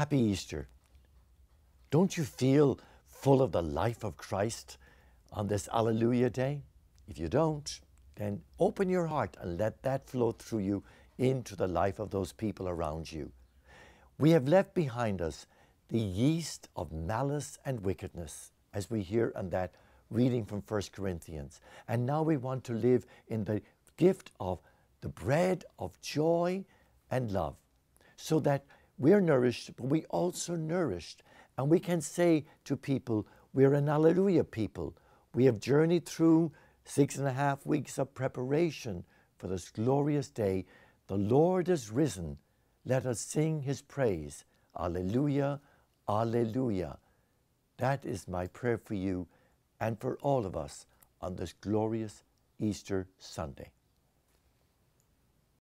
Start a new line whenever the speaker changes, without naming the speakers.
Happy Easter. Don't you feel full of the life of Christ on this Alleluia Day? If you don't, then open your heart and let that flow through you into the life of those people around you. We have left behind us the yeast of malice and wickedness, as we hear in that reading from 1 Corinthians. And now we want to live in the gift of the bread of joy and love, so that we are nourished, but we also nourished. And we can say to people, we're an Alleluia people. We have journeyed through six and a half weeks of preparation for this glorious day. The Lord is risen. Let us sing his praise. Alleluia, Alleluia. That is my prayer for you and for all of us on this glorious Easter Sunday.